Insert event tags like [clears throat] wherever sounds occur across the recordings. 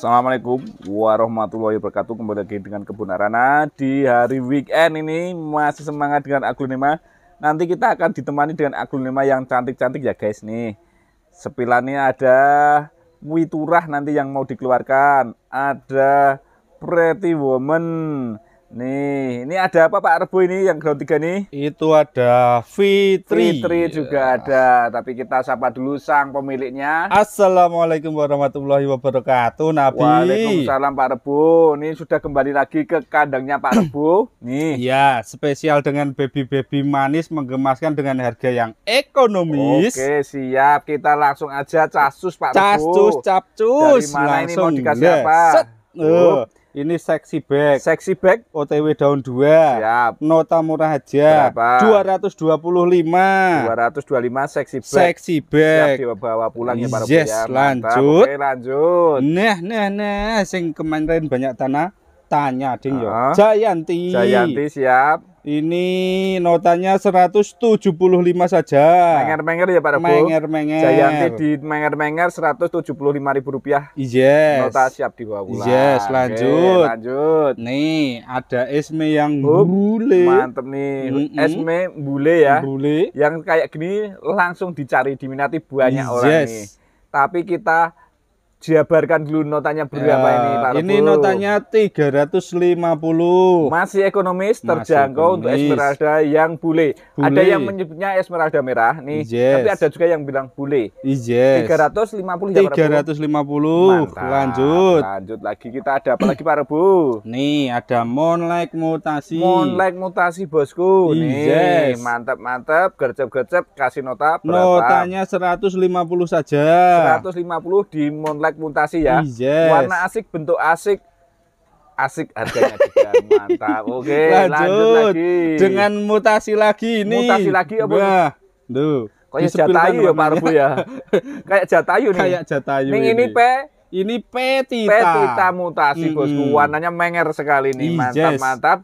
Assalamualaikum warahmatullahi wabarakatuh Kembali lagi dengan Kebun Arana Di hari weekend ini masih semangat dengan aglonema Nanti kita akan ditemani dengan aglonema yang cantik-cantik ya guys nih Sepilannya ada Witurah nanti yang mau dikeluarkan Ada Pretty Woman Nih, ini ada apa Pak Rebo ini yang ground 3 nih? Itu ada Fitri. Fitri juga ya. ada, tapi kita sapa dulu sang pemiliknya. Assalamualaikum warahmatullahi wabarakatuh, Nabi. Waalaikumsalam Pak Rebo. Ini sudah kembali lagi ke kandangnya Pak Rebo. Nih. Ya, spesial dengan baby-baby manis menggemaskan dengan harga yang ekonomis. Oke, siap. Kita langsung aja casus Pak Rebo. Casus, capcus. Dari mana langsung. ini mau dikasih yes. apa? Set. Uh. Ini seksi bag. Seksi bag OTW daun 2. Siap. Nota murah aja. Berapa? 225. 225 seksi bag. Seksi bag. Siap dibawa pulang ya para Yes, lanjut. Oke, lanjut. Nah, nah, nah sing kemarin banyak tanah tanya Ding uh -huh. Jayanti. Jayanti siap. Ini notanya 175 saja. Menger-menger ya Pak Rebo. Menger-menger. Jayanti di menger-menger 175 ribu rupiah. Yes. Iya, Nota siap di bawah bulan. Iya, yes, lanjut. Oke, lanjut. Nih, ada esme yang Hup, bule. Mantep nih. Mm -mm. Esme bule ya. Bule. Yang kayak gini langsung dicari, diminati banyak yes. orang nih. Tapi kita jabarkan dulu notanya berapa ya, ini Pak Rebul. Ini notanya 350. Masih ekonomis Masih terjangkau ekonomis. untuk Esmeralda yang bule. bule. Ada yang menyebutnya Esmeralda merah nih, yes. tapi ada juga yang bilang bule. Yes. 350 ya 350. Mantap. Lanjut. Lanjut lagi kita ada apa lagi Pak Rebu? Nih, ada Moonlight mutasi. Moonlight mutasi bosku. Yes. Nih, mantap-mantap, gercep-gercep kasih nota berapa? Notanya 150 saja. 150 di Moonlight mutasi ya. Yes. Warna asik, bentuk asik, asik harganya juga [laughs] mantap. Oke, lanjut. lanjut lagi. Dengan mutasi lagi ini. Mutasi lagi apa? Wah, duh. Kayak jatayu ya Parbu ya. [laughs] Kayak jatayu nih. Kayak jatayu. ini, ini P ini petita. Petita mutasi mm -hmm. bosku. Warnanya menger sekali nih. Mantap-mantap. Yes. Mantap.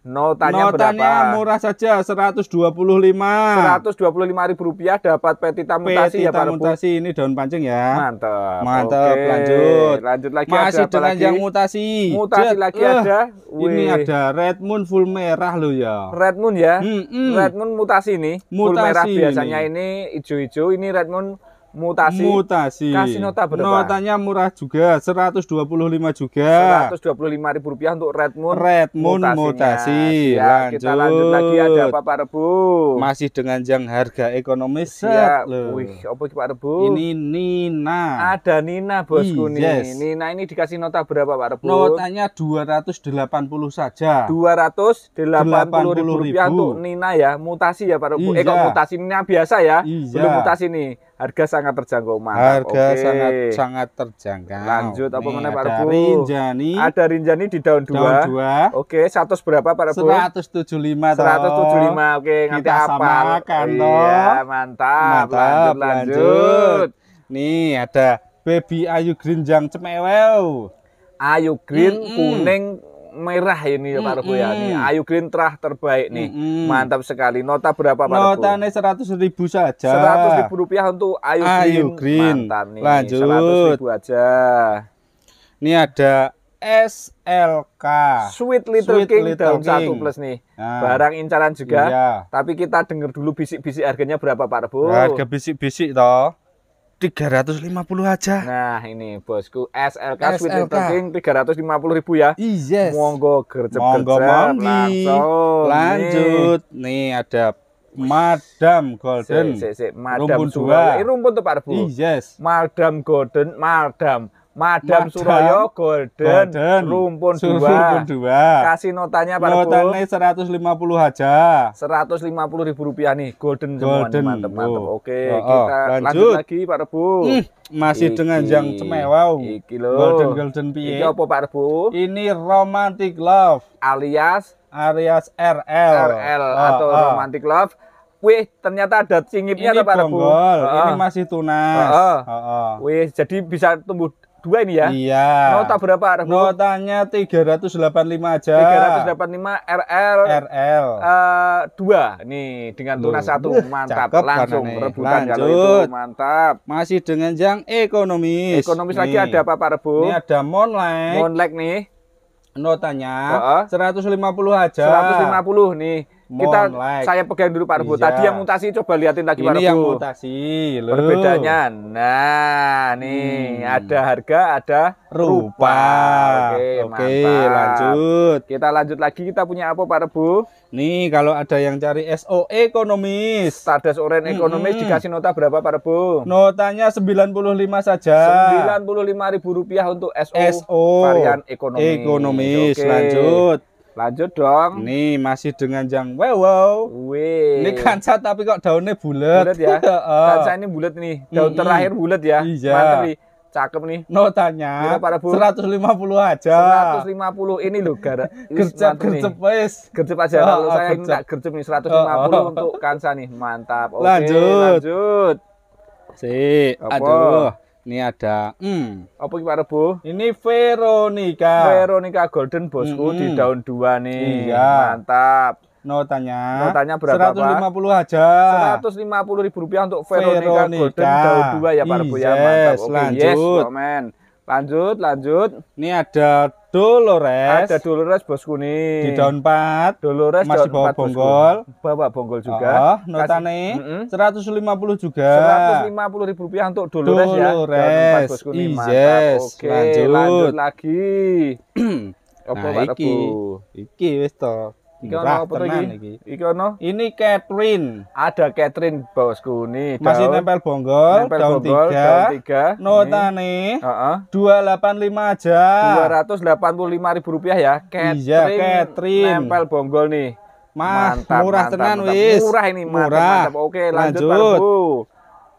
Notanya, Notanya berapa? murah saja 125. 125 ribu rupiah dapat petita mutasi ya, petita ya Pak mutasi ini daun pancing ya. Mantap. Mantap. Oke. Lanjut. Lanjut lagi Masih ada dengan lagi? yang mutasi. Mutasi Jet. lagi uh, ada. Wih. Ini ada red moon full merah loh ya. Red moon ya. Hmm, hmm. Red moon mutasi ini. Mutasi full merah biasanya ini hijau-hijau. ini red moon mutasi mutasi kasih nota berapa notanya murah juga 125 juga 125 ribu rupiah untuk Red Moon Red Moon mutasi ya, lanjut. kita lanjut lagi ada apa Pak Rebu masih dengan yang harga ekonomis ya wih apa Pak Rebu ini Nina ada Nina bosku nih yes. Nina ini dikasih nota berapa Pak Rebu notanya 280 saja 280 ribu rupiah untuk Nina ya mutasi ya Pak Rebu iya. eh kok iya. mutasi Nina biasa ya iya. belum mutasi nih harga sangat terjangkau mantap. Harga Oke. sangat sangat terjangkau. Lanjut apa mana Pak Rebu? Rinjani. Ada Rinjani di daun 2. Daun 2. Oke, 100 berapa Pak Rebu? 175 175 toh. Oke, nanti apa? Samakan iya, toh. Iya, mantap. mantap. Lanjut, lanjut. lanjut. Nih ada Baby Ayu green Grinjang Cemewew. Ayu green, mm -hmm. kuning, merah ini ya Pak Rebo ya. Nih, Ayu terah terbaik nih. Mantap sekali. Nota berapa Pak Nota Notanya seratus ribu saja. Seratus ribu rupiah untuk Ayu, Ayu Green. Green. Mantap nih. Lanjut. ribu aja. Ini ada SLK Sweet Little Sweet King Little dalam satu plus nih nah, barang incaran juga iya. tapi kita dengar dulu bisik-bisik harganya berapa Pak Rebo harga bisik-bisik toh 350 aja. Nah, ini bosku SLK, SLK. Sweet ratus lima puluh ribu ya. Yes. Monggo gercep Monggo gercep, langsung. Lanjut. Nih, nih ada Madam Golden. Si, si, si. Madam rumpun dua. Ini rumpun tuh Pak Rebu. Yes. Madam Golden, Madam Madam Suroyo Golden, Golden Rumpun 2. dua. Kasih notanya Pak Notanya 150 aja. 150 ribu rupiah nih Golden, Golden. semua mantep, mantep. Oh. Oke, oh, kita oh, lanjut. lanjut lagi Pak Rebu. Hmm, masih iki, dengan yang cemewaw. Iki Golden Golden piye? Iki apa Pak Rebu? Ini Romantic Love alias alias RL. RL oh, atau oh. Romantic Love Wih, ternyata ada singipnya ini Pak Rebu. Ini masih tunas. Oh, oh. Wih, jadi bisa tumbuh dua ini ya. Iya. Nota berapa? Rabu? Notanya 385 aja. 385 RL. RL. Eh uh, dua nih dengan tunas satu mantap Cakep kan langsung rebutan jalur, kalau itu mantap. Masih dengan yang ekonomis. Ekonomis nih. lagi ada apa Pak Rebu? Ini ada Monlek. Monlek nih. Notanya uh -uh. 150 aja. 150 nih kita like. saya pegang dulu Pak Rebo. Iya. Tadi yang mutasi coba liatin lagi Ini Pak Rebo. yang mutasi. Loh. Perbedaannya. Nah, nih hmm. ada harga, ada rupa. rupa. Oke, Oke lanjut. Kita lanjut lagi. Kita punya apa Pak Rebo? Nih, kalau ada yang cari SO e, ekonomis, Stades Orange hmm, ekonomis hmm. dikasih nota berapa Pak Rebo? Notanya 95 saja. 95 ribu rupiah untuk SO, e, SO e, varian ekonomis. Ekonomis, Oke. lanjut. Lanjut dong. Nih masih dengan yang wow Wih. Ini kanca tapi kok daunnya bulat. Bulat ya. [laughs] kanca ini bulat nih. Daun terakhir bulat ya. Iya. Mantap nih. Cakep nih. Notanya seratus lima 150 aja. 150 ini loh gara [laughs] gercep gercep wis. Gercep aja kalau oh, oh, saya gercep. ini tak gercep nih 150 untuk kanca nih. Mantap. Oke, lanjut. lanjut. Si, aduh. Ini ada hmm. apa Pak Rebo? Ini Veronica. Veronica Golden Bosku hmm. di daun 2 nih. Iya. Mantap. Notanya. Notanya berapa, 150 Pak? 150 aja. 150 ribu rupiah untuk Veronica, Veronica. Golden daun 2 ya Pak Rebo ya. yes, ya. Mantap. Oke, okay, lanjut. yes, komen. Lanjut, lanjut. Ini ada Dolores. Ada Dolores bos kuning Di daun 4. Dolores masih bawa 4, bonggol. Bawa bonggol juga. Oh, notane mm -hmm. 150 juga. 150 ribu rupiah untuk Dolores, ya. Dolores. ya. daun bosku nih. Yes. Oke, lanjut. lanjut lagi. [clears throat] Opo nah, iki, iki wis toh Iki apa tenan lagi? Iki ono. Ini Catherine. Ada Catherine bosku nih. Masih nempel bonggol, nempel daun bonggol, tiga, Daun 3. Notane heeh. Uh-uh. lima aja. dua ratus delapan puluh lima ribu rupiah ya. Catherine. Iya, Catherine. Nempel bonggol nih. Mas, mantap, murah mantap, tenan mantap. wis. Murah ini, mantap, murah. Mantap. Oke, lanjut, lanjut. Pak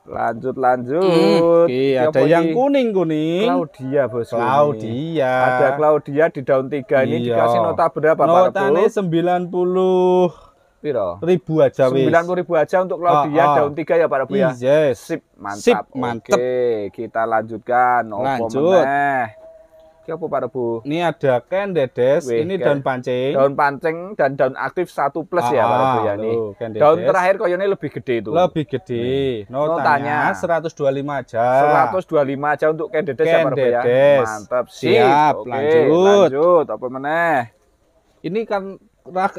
Lanjut lanjut. mm, okay, iya, ada yang kuning-kuning. Claudia, Bos. Claudia. Ada Claudia di daun tiga iya. ini dikasih nota berapa, Pak? ini sembilan puluh Ribu aja Sembilan puluh ribu aja untuk Claudia oh, oh. daun tiga ya Pak Bu ya. Yes. Sip, mantap. Sip, mantap. Oke, kita lanjutkan. Lanjut. meneh? Siapa apa Pak Rebu? Ini ada ken dedes, Wih, ini daun pancing. Daun pancing dan daun aktif satu plus ah, ya Pak Rebu ya ah, ah, ini. Daun terakhir koyone lebih gede itu. Lebih gede. Hmm. Notanya, Notanya 125 aja. 125 aja untuk ken dedes ya, ken ya Pak Rebu ya. Mantap sih. Siap, Oke, lanjut. Lanjut, apa meneh? Ini kan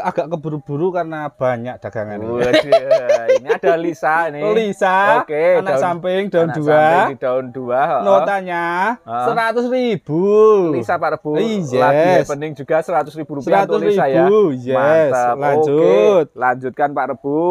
agak keburu-buru karena banyak dagangan ini. Iya. ini ada Lisa nih. Lisa, Oke, anak daun, samping daun dua. di daun dua. Oh. Notanya seratus ribu. Lisa Pak Rebu. Yes. Lagi happening juga seratus ribu rupiah 100 untuk Lisa ya. ribu. ya. Yes. Mantap. Lanjut. Oke. Lanjutkan Pak Rebu.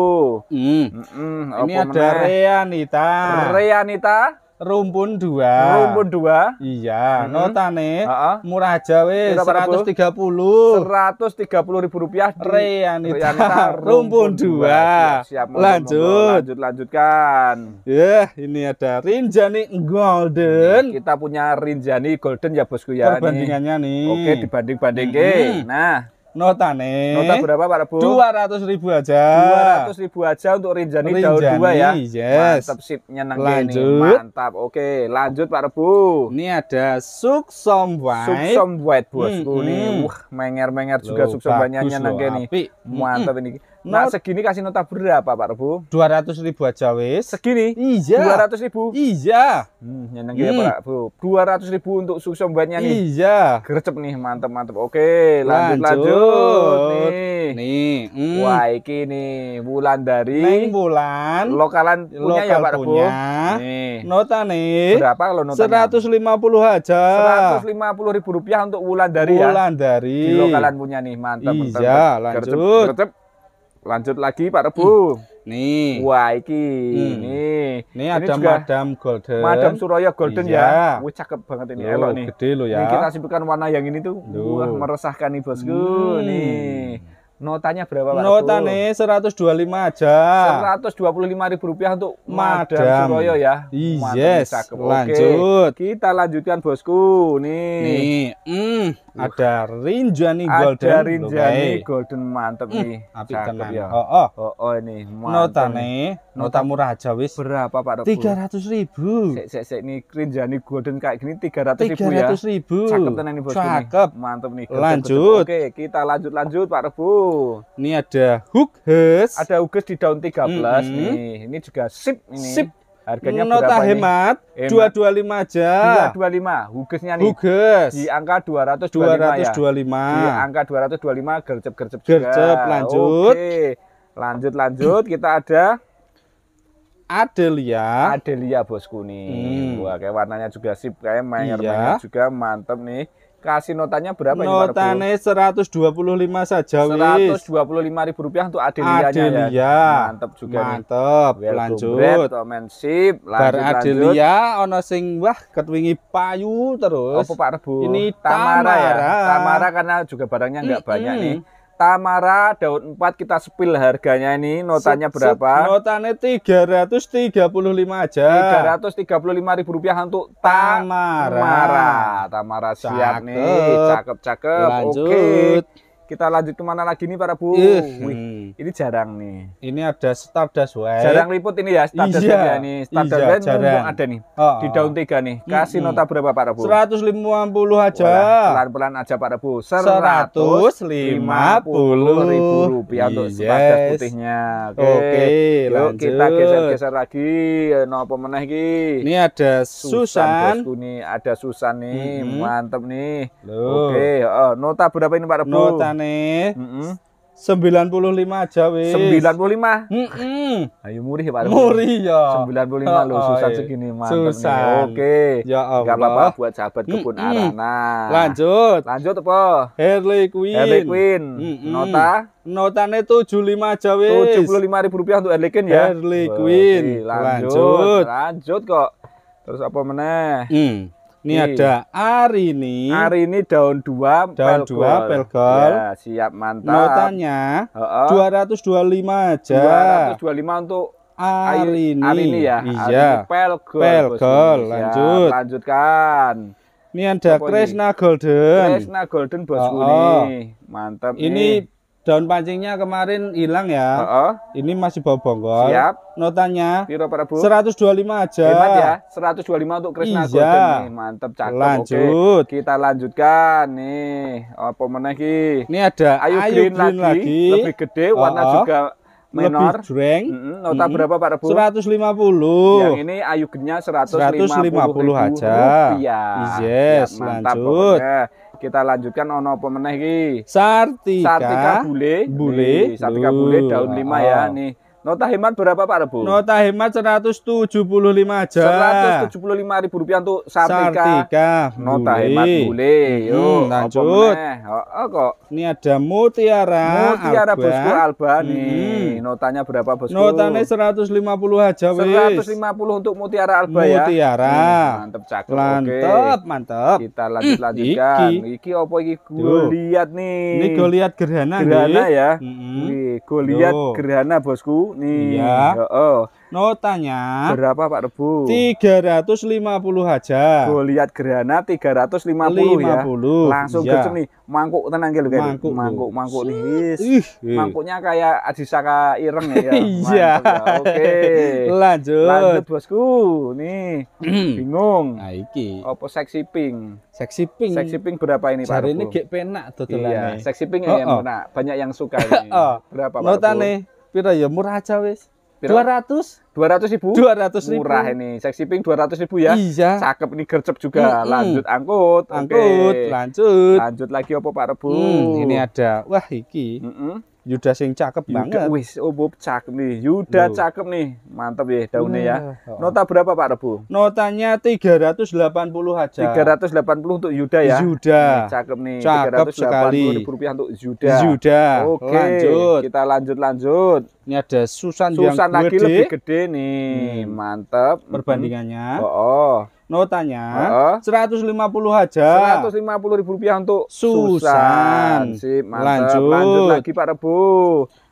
Mm. Mm -mm. Ini ada Reanita. Reanita rumpun dua rumpun dua iya hmm. nih uh murah aja wes seratus tiga puluh seratus tiga puluh ribu rupiah di Rianita, Rianita [laughs] rumpun, rumpun dua, siap lanjut lanjut lanjutkan ya yeah, ini ada Rinjani Golden kita punya Rinjani Golden ya bosku ya perbandingannya nih, nih. oke dibanding bandingin, hmm. nah Nota nih. Nota berapa Pak Rebo? ratus ribu aja. Dua ratus ribu aja untuk Rinjani, Rinjani daun 2 ya. Yes. Mantap sip nyenengin. lanjut. Ini. Mantap. Oke, lanjut Pak Rebo. Ini ada suksom white. Suksom white bosku hmm, nih. Hmm. Wah, menger-menger juga suksom banyak nyenengin nih. Hmm, Mantap hmm. ini. Nah, Not... segini kasih nota berapa, Pak Rebu? 200 ribu aja, wis. Segini? Iya. 200 ribu? Iya. Hmm, nyenang gitu, ya, Pak Rebu. 200 ribu untuk susombannya nih. Iya. Gercep nih, mantep-mantep. Oke, lanjut, lanjut. lanjut. Nih. Nih. Hmm. Wah, iki nih. Bulan dari. Neng bulan. Lokalan punya lokal ya, Pak Rebu. Punya. Nih. Nota nih. Berapa kalau notanya? 150 aja. 150 ribu rupiah untuk bulan dari bulan ya. Bulan dari. Di lokalan punya nih, mantep. Iya, lanjut. Gercep, gercep Lanjut lagi Pak Rebu. Hmm. Nih. Wah, iki. Hmm. Nih. Nih ada ini Madam Golden. Madam Suraya Golden ya. iya. ya. Wih, cakep banget ini. Loh, Elok nih. Gede ya. Nih kita sibukkan warna yang ini tuh. Loh. Wah, meresahkan nih bosku. Hmm. Nih. Notanya berapa Pak? Notane lima aja. Seratus dua puluh lima ribu rupiah untuk Madam, Suroyo ya. Yes. Lanjut. kita lanjutkan bosku. Nih. Nih. Mm. Ada Rinjani Golden. Ada Rinjani Golden mantep hmm, nih. Api tenan. Ya. Oh, oh. Oh, oh ini. Notane nota murah aja wis. Berapa Pak Dokter? ratus ribu. Sek sek sek nih Rinjani Golden kayak gini tiga ratus ribu ya. ya. 300 ribu. Cakep tenan nih bosku. Cakep. Nih. Mantep nih. lanjut. Oke, kita lanjut lanjut Pak Rebu ini ada hook hus. Ada hook di daun 13 mm -hmm. nih. Ini juga sip ini. Sip. Harganya Nota berapa hemat, ini? hemat 225 aja. 225. Hugesnya nih. Huges. Di angka 225 225. Ya? Di angka 225 gercep-gercep juga. Gercep lanjut. Oke. Lanjut lanjut kita ada Adelia. Adelia bosku nih. Hmm. Wah, kayak warnanya juga sip, kayak main iya. juga mantep nih kasih notanya berapa Notanya seratus dua puluh lima saja Seratus dua puluh lima ribu rupiah untuk Adelia ya. Adelia ya. mantep juga mantep nih. lanjut bread, lanjut Bar Adelia lanjut. ono sing wah ketwingi payu terus apa Pak Rebu ini Tamara, ya? Tamara ya Tamara karena juga barangnya nggak mm -hmm. banyak nih Tamara daun 4 kita spill harganya ini notanya sip, berapa? Sip, notanya 335 aja. 335 ribu rupiah untuk Tamara. Tamara, Tamara siap cakep. nih, cakep-cakep. Oke. Okay. Kita lanjut kemana lagi nih para bu? Uh, Wih, hmm. ini jarang nih. Ini ada Stardust way Jarang liput ini ya Stardust iya, ya nih. Stardust iya, jarang. ada nih. Oh, di daun tiga nih. Kasih nota berapa para bu? 150 aja. Pelan-pelan aja para bu. 150 ribu rupiah yes. untuk Stardust putihnya. Oke, okay, okay, kita geser-geser lagi. No pemenah iki. Ini ada Susan. Susan nih. Ada Susan nih. Mm -hmm. Mantep nih. Oke, okay. oh, nota berapa ini para bu? Nota maneh. Mm -mm. 95 aja wis. 95. Heeh. Mm -mm. Ayo murih Pak. Murih ya. 95 oh, lho susah iya. segini mantap. Susah. Oke. Ya Allah. Gak apa-apa buat sahabat kebun mm -mm. Arana. Lanjut. Lanjut apa? Harley Quinn. Harley Quinn. Mm -mm. Nota Notane 75 aja wis. 75 ribu rupiah untuk Harley Quinn ya. Harley Quinn. Lanjut. Lanjut. Lanjut kok. Terus apa meneh? Mm. Ini iya. ada Arini. ini, daun 2 daun dua, 2 pelgol. Ya, siap mantap. Notanya oh, oh. 225 aja. 225 untuk hari ini, ya. Iya. Arini pelgol. Pelgol. Bosku. Lanjut. Ya, lanjutkan. Ini ada Kresna Golden. Kresna Golden bosku oh, oh. nih. Mantap ini nih daun pancingnya kemarin hilang ya. Uh -oh. Ini masih bawa bonggol. Siap. Notanya Piro para Bu? 125 aja. Hemat ya. 125 untuk Krishna iya. Golden nih. Mantap cakep. Lanjut. Oke. Kita lanjutkan nih. Apa meneh ki? Ini ada Ayu, Ayu Green, Green lagi. lagi. Lebih gede, uh -oh. warna juga menor. Lebih jreng. Mm -hmm. Nota -hmm. berapa para bu? 150. Yang ini ayu ayugennya 150, 150 aja. Iya. Yes, ya, mantap, lanjut. Pokoknya kita lanjutkan ono apa meneh iki? Sartika. Sartika bule. Bule. Nih, Sartika bule daun lima ya nih. Nota hemat berapa Pak Rebo? Nota hemat 175 aja. 175 ribu rupiah untuk Sartika. Sartika. Nota bule. hemat boleh. Hmm, Yuk, lanjut. Oh, oh, kok. Ini ada mutiara. Mutiara Alba. bosku Alba hmm. nih. Notanya berapa bosku? Notanya 150 aja wis. 150 untuk mutiara Alba mutiara. ya. Mutiara. Hmm, mantep cakep. Mantep, mantep. Kita lanjut lanjutkan. Iki, iki opo iki Goliat nih. Ini lihat gerhana Gerhana nih. ya. Hmm. Lihat gerhana bosku nih. Iya. Oh, oh. Notanya berapa Pak Rebu? 350 aja. Gue lihat gerhana 350 50. ya. Langsung iya. nih mangkuk tenang gitu kan. mangkuk mangkuk mangkuk nih. Ih, mangkuknya kayak Adisaka Ireng ya. [laughs] iya. Ya. Oke. Okay. Lanjut. Lanjut bosku. Nih [clears throat] bingung. Nah iki. Apa seksi pink? Seksi pink. Seksi pink berapa ini Pak? Hari ini gek penak dodolane. Iya, seksi pink oh, yang oh. penak. Banyak yang suka ini. [laughs] Oh, oh. Berapa Pak? Rebu? Notane Pira ya murah aja wis. Dua ratus, dua ratus ribu, dua ratus ribu. Murah ini, seksi pink dua ratus ribu ya. Iya. Cakep ini gercep juga. Mm -hmm. Lanjut angkut, angkut, okay. lanjut. Lanjut lagi opo Pak Rebu. Mm, ini ada, wah iki. Mm -hmm. Yuda sing cakep Yuda, banget. Wis opo oh, cakep nih. Yuda Loh. cakep nih. Mantap ya daunnya ya. Nah, Nota berapa Pak Rebu? Notanya 380 aja. 380 untuk Yuda ya. Yuda. Nih, cakep nih. Cakep sekali. rupiah untuk Yuda. Yuda. Oke. Lanjut. Kita lanjut lanjut. Ini ada Susan, Susan yang lagi gede. lebih gede nih. Hmm. Mantap. Perbandingannya. Oh. oh notanya seratus lima puluh aja. Seratus lima puluh ribu rupiah untuk Susan. Susan. Sip, mantap. Lanjut. Lanjut lagi Pak Rebu.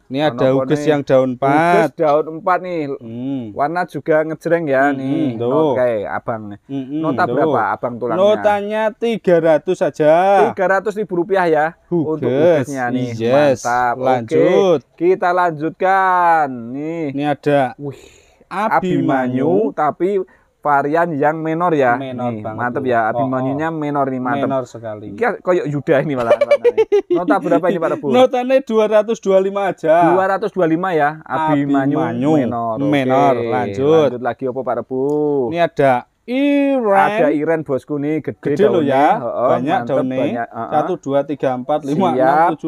Ini Warna ada uges yang daun 4. Uges daun 4 nih. Hmm. Warna juga ngejreng ya hmm, nih. Hmm, Oke, okay, Abang. Hmm, Nota tuh. berapa Abang tulangnya? Notanya 300 saja. 300 ribu rupiah ya Huges. untuk ugesnya nih. Yes. Mantap. Lanjut. okay, kita lanjutkan. Nih. Ini ada Wih, Abimanyu, Abimanyu tapi varian yang menor ya. Menor nih, banget. Mantep ya. Api oh, menyunya oh. menor nih mantep. Menor sekali. Kia koyok Yuda ini malah. Nota berapa ini Pak Rebo? Notanya 225 aja. 225 ya. Abi Manyu menor. Menor. Oke. Lanjut. Lanjut lagi apa Pak Rebo? Ini ada Iren. Ada Iren bosku nih gede, gede daunnya. ya. Oh, banyak daunnya. Banyak. Uh -huh. 1 2 3 4 5 Siap. 6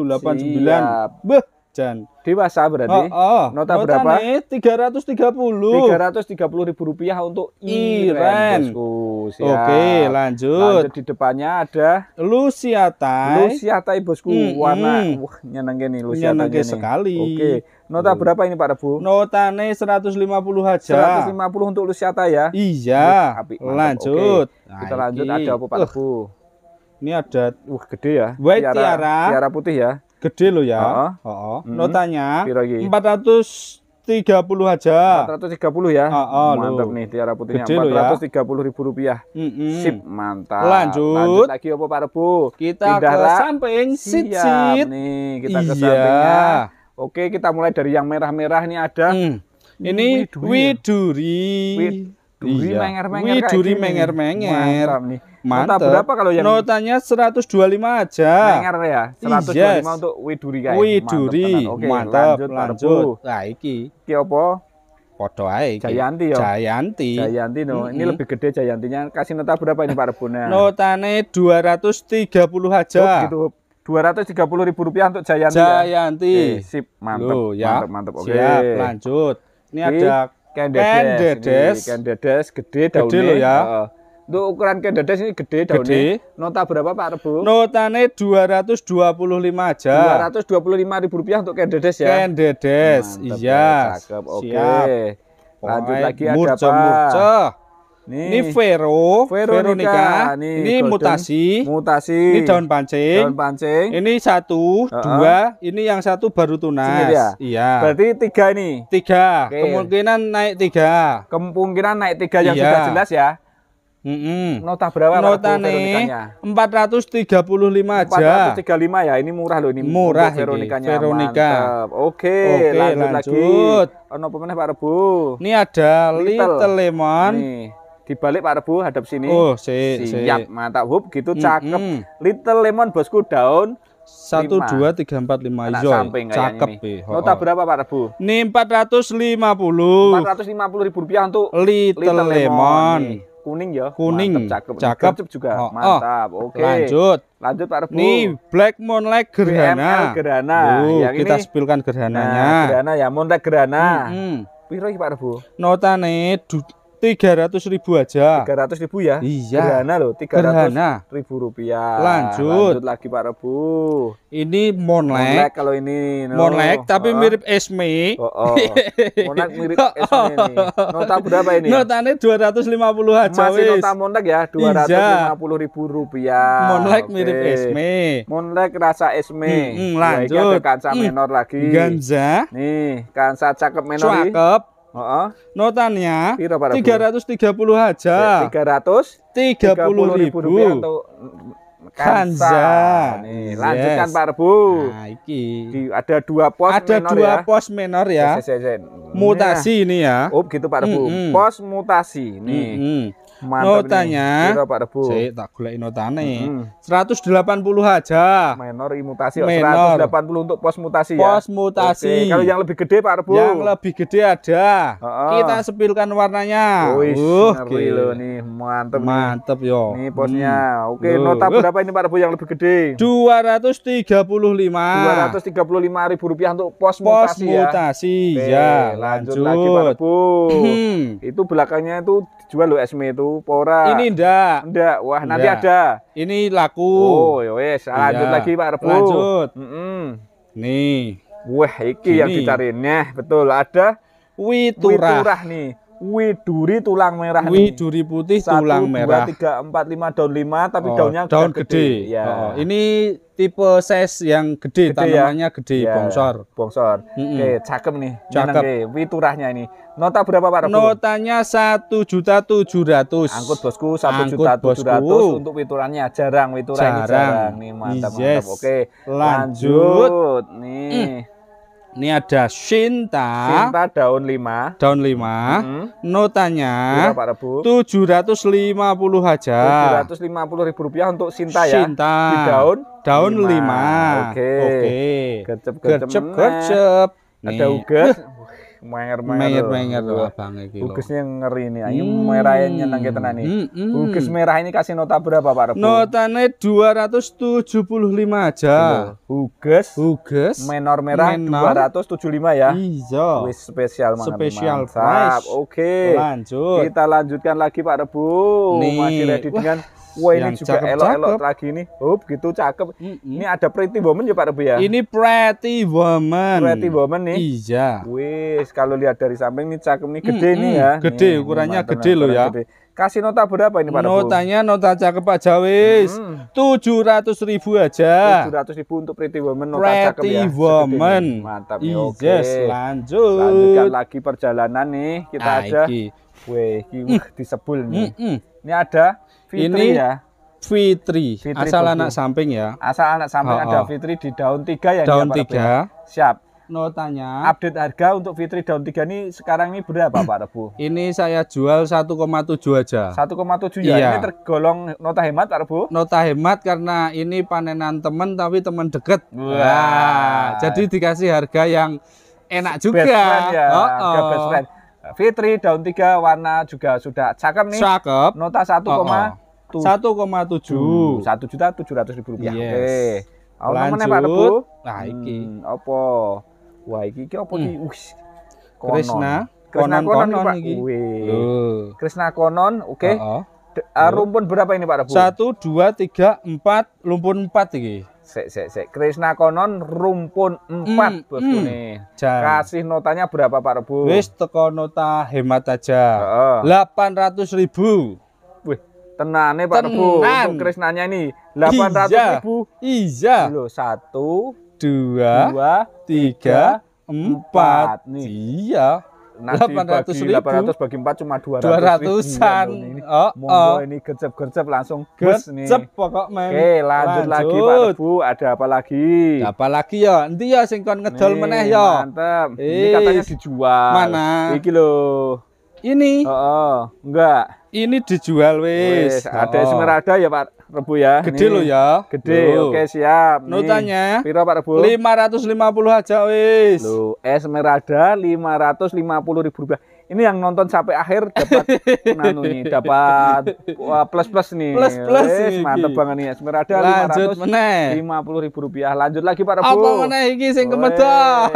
7 8 Siap. 9. Beh. Jan. Dewasa berarti. Oh, oh. Nota tiga berapa? 330. 330 ribu rupiah untuk Iren. Bosku. Siap. Oke, lanjut. Lanjut di depannya ada luciata luciatai bosku. Mm -hmm. Warna wah nyenengin nih luciata Nyenengin sekali. Oke. Nota berapa ini Pak Rebu? Notane 150 aja. puluh untuk luciata ya. Iya. Api, lanjut. Oke. Kita lanjut nah, ada apa Pak Rebu? Uh. Ini ada wah gede ya. White tiara. Tiara, tiara putih ya. Gede lo ya. Heeh. Uh -uh. Notanya empat ratus aja. 430 ya. Oh, oh, mantap nih tiara putihnya. gede ya. ratus ribu rupiah. Mm Sip, mantap. Lanjut. Lanjut lagi opo Pak Rebu. Kita Pindah ke samping. Sit, Siap sit. nih, kita iya. ke sampingnya. Oke, kita mulai dari yang merah-merah nih ada. Hmm. Ini ya? widuri. Widuri, iya. widuri menger-menger Widuri menger-menger. Mantap nih. Mantap. Nota berapa kalau yang Notanya 125 aja. Menger ya. 125 yes. untuk Widuri kayak. Widuri. Mantap. Oke, Mantap. lanjut lanjut. Nah, iki. Iki apa? Podo ae iki. Jayanti yo. Jayanti. Jayanti no. Mm -hmm. Ini lebih gede Jayantinya. Kasih nota berapa ini Pak Rebuna? Ya? Notane 230 aja. Oh, gitu. Dua ratus tiga puluh ribu rupiah untuk Jayanti. Ya? Jayanti. Ya? sip, mantep, Loh, ya. mantep, mantep. Oke. Siap, lanjut. Ini Di, ada kendedes, kendedes, kendedes gede, gede daunnya. Gede loh ya. Uh, untuk ukuran kendedes ini gede daunnya. Gede. Nota berapa Pak Rebu? Notane 225 aja. 225 ribu rupiah untuk kendedes ya. Kendedes. Ya, iya. Cakep. Oke. Okay. Lanjut lagi murce, ada apa? Murco, Nih, ini Vero, Veronica, Veronica. ini golden. mutasi, mutasi, ini daun pancing, daun pancing, ini satu, uh -uh. dua, ini yang satu baru tunas, ya? iya. Berarti tiga ini, tiga, okay. kemungkinan naik tiga, kemungkinan naik tiga yang iya. sudah jelas ya. Mm -hmm. Nota berapa Nota nih 435 aja. 435 ya. Ini murah loh ini. Murah Veronikanya. Veronika. Mantap. Oke, Oke, lanjut, lanjut. lagi. Ono pemenang Pak Rebu. Ini ada Little, Little Lemon. Nih. balik Pak Rebu hadap sini. Oh, si, siap. Si. Mantap. Hup, gitu cakep. Mm -hmm. Little Lemon bosku daun satu dua tiga empat lima samping cakep nih. Nota berapa Pak Rebu? Ini empat ratus lima puluh. Empat ratus lima puluh ribu rupiah untuk Little, Little Lemon. lemon kuning ya. Kuning. cakep. Cakep Gercep juga. Oh, oh, Mantap. Oke. Okay. Lanjut. Lanjut Pak Rebu. Nih Black Moonlight Gerhana. BML Gerhana. Uh, yang kita spilkan gerhananya. Nah, gerhana ya Moonlight Gerhana. Hmm, hmm. Piro Pak Rebu? Notane Tiga ratus ribu aja. Tiga ratus ribu ya? Iya. Gerhana loh, tiga ratus ribu rupiah. Lanjut. Lanjut lagi Pak Rebu. Ini monlek. Monlek kalau ini. No. Monlek tapi oh. mirip Esme. Oh, oh. Monlek mirip [laughs] Esme ini. Nota berapa ini? Ya? Notanya puluh aja. Masih wis. nota monlek ya, iya. dua ratus lima puluh ribu rupiah. Monlek okay. mirip Esme. Monlek rasa Esme. Hmm, hmm, lanjut. Ya, ada kansa hmm. menor lagi. Ganja. Nih, kansa cakep menor. Cakep notanya tiga ratus tiga puluh aja. Tiga ratus tiga puluh ribu untuk Kanza. Nih, yes. lanjutkan Pak Rebu. Nah, iki. Di, ada dua pos ada minor dua ya. pos minor ya. Yes, yes, yes. Mutasi nah. ini ya. Oh, gitu Pak Rebu. Mm -hmm. Pos mutasi nih. Mm -hmm. Mantap notanya Kira, Pak Rebu. Sik tak goleki notane. Hmm. 180 aja. Menor imutasi Menor. 180 untuk pos mutasi ya. Pos mutasi. okay. Kalau yang lebih gede Pak Rebu. Yang lebih gede ada. Uh -uh. Kita sepilkan warnanya. Wih, uh, ngeri loh nih. Mantep. Mantep yo. Nih posnya. Hmm. Oke, okay, nota uh. berapa ini Pak Rebu yang lebih gede? 235. 235 ribu rupiah untuk pos, pos mutasi, ya? mutasi ya. lanjut, lanjut lagi Pak Rebu. Hmm. Itu belakangnya itu jual lo esme itu pora ini ndak ndak wah nanti ndak. ada ini laku oh yowes ya iya. lanjut iya. lagi pak Rebo lanjut mm -mm. nih wah iki Gini. yang dicari nih betul ada witurah, witurah nih Widuri tulang merah Widuri putih Satu, tulang dua, merah. 3 4 5 daun 5 tapi oh, daunnya daun gede. gede. Ya. Oh, oh. ini tipe size yang gede, gede ya? tanamannya ya? gede ya, bongsor. Bongsor. Mm -hmm. Oke, cakep nih. Cakep. Ini witurahnya ini. Nota berapa Pak Rebu? Notanya 1.700. Angkut bosku 1.700 untuk witurannya. Jarang Widurah jarang. ini jarang. Nih mantap yes. mantap. Oke. Lanjut. Lanjut. Nih. Mm. Ini ada Shinta. Shinta daun 5. Daun 5. Hmm. Notanya iya, tujuh ratus lima puluh aja. puluh ribu rupiah untuk Shinta, Shinta. ya. Shinta. Di daun daun 5. Oke. Oke. Gercep gercep. Ada uget. Mayer Mayer Menger abang iki. yang ngeri nih. Ayo hmm. merahnya nang kita nih. Hmm, hmm. merah ini kasih nota berapa Pak tujuh Notanya 275 aja. Uges. Uges. Menor merah Menor. 275 ya. Iya. Wis spesial banget. Spesial Oke. Okay. Lanjut. Kita lanjutkan lagi Pak Rebo Masih ready Wah. dengan Wah ini juga elok-elok lagi nih. Hop gitu cakep. Mm -hmm. Ini ada Pretty Woman ya Pak Rebu ya? Ini Pretty Woman. Pretty Woman nih. Iya. Wis kalau lihat dari samping ini cakep nih gede mm -hmm. nih ya. Gede nih, ukurannya nih, gede loh ya. Gede. Kasih nota berapa ini Pak Rebu? Notanya nota cakep Pak Jawis. Tujuh mm ratus -hmm. ribu aja. Tujuh ratus ribu untuk Pretty Woman nota Pretty cakep ya. Pretty Woman. Mantap ya. Oke. Okay. Lanjut. Lanjutkan lagi perjalanan nih kita nah, aja. Iki. Wih, disebul nih. Mm -hmm. Ini ada Fitri ini ya. Fitri, Fitri asal Bogu. anak samping ya. Asal anak samping oh, oh. ada Fitri di daun tiga ya. Daun tiga. Ya, Siap. Notanya. Update harga untuk Fitri daun tiga ini sekarang ini berapa Pak Rebu? Ini saya jual 1,7 aja. 1,7 ya. Iya. Ini tergolong nota hemat Pak Rebu? Nota hemat karena ini panenan teman tapi teman deket. Wah. Wah. Jadi dikasih harga yang enak juga. Best friend ya. Oh, oh. Best friend. Fitri daun tiga warna juga sudah cakep nih. Cakep. Nota 1, oh, oh satu koma tujuh hmm. satu juta tujuh ratus ribu rupiah. Yes. Oke. Okay. Lanjut. Pak Rebu? Nah, iki. Hmm, apa? Wah, iki iki apa Hmm. Krishna. Krishna konon, konon, Krishna konon, oke. Okay. Ah, rumpun berapa ini Pak Rebu? Satu, dua, tiga, empat, rumpun empat iki. Sek, sek, sek. Krishna Konon rumpun empat mm, bosku mm, nih. Kasih notanya berapa Pak Rebu? Wis teko nota hemat aja. Delapan ratus ratus ribu. Tenane Pak Rebo untuk Krisnanya ini 800 ribu. Iya. iya. Loh, satu, dua, dua tiga, empat. Nih. Iya. Delapan ratus bagi ribu. 800 bagi empat cuma dua 200-an. Iya, oh, oh. ini gercep-gercep langsung gus nih. Gercep pokok men. Oke, lanjut, lanjut, lagi Pak Rebu, ada apa lagi? apa lagi ya? Nanti ya singkong ngedol meneh ya. Mantap. Eh, ini katanya dijual. Mana? Iki loh. Ini. Oh, oh. enggak. Ini dijual wis. oh. Ada Esmeralda ya Pak Rebu ya. Gede lo ya. Gede. Loh. Oke, siap. Notanya. Piro Pak Rebu? 550 aja wis. ratus lima 550 ribu rupiah ini yang nonton sampai akhir dapat [laughs] nanu nih, dapat wah, plus plus nih. Plus plus Wih, nih. Mantep banget nih. Sebenarnya ada lanjut lima puluh ribu rupiah. Lanjut lagi Pak bu. Apa mana ini sing kemedal?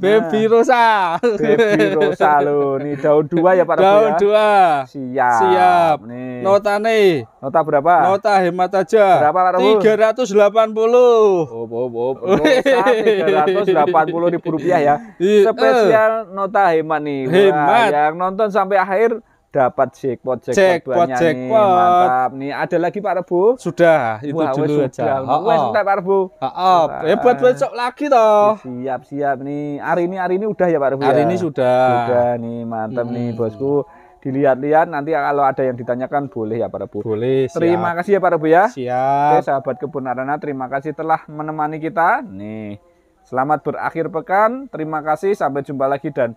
Baby Rosa. Baby Rosa lo. Nih daun dua ya Pak bu Daun ya. dua. Siap. Siap. Nih. Nota nih. Nota berapa? Nota hemat aja. Berapa Pak Rebu? Tiga ratus delapan puluh. Oh, oh, oh. oh, oh. tiga ratus delapan puluh ribu rupiah ya. Iya. Spesial nota hemat nih Hemat. yang nonton sampai akhir dapat jackpot jackpot jackpot, jackpot. Nih, mantap nih ada lagi Pak Rebo sudah itu Wah, dulu aja oh, oh. sudah Pak Rebo heeh ya buat besok lagi toh siap siap nih hari ini hari ini udah ya Pak Rebo hari ya? ini sudah sudah nih mantap hmm. nih bosku dilihat-lihat nanti kalau ada yang ditanyakan boleh ya Pak Rebo boleh siap. terima kasih ya Pak Rebo ya siap Oke, sahabat kebun arana terima kasih telah menemani kita nih selamat berakhir pekan terima kasih sampai jumpa lagi dan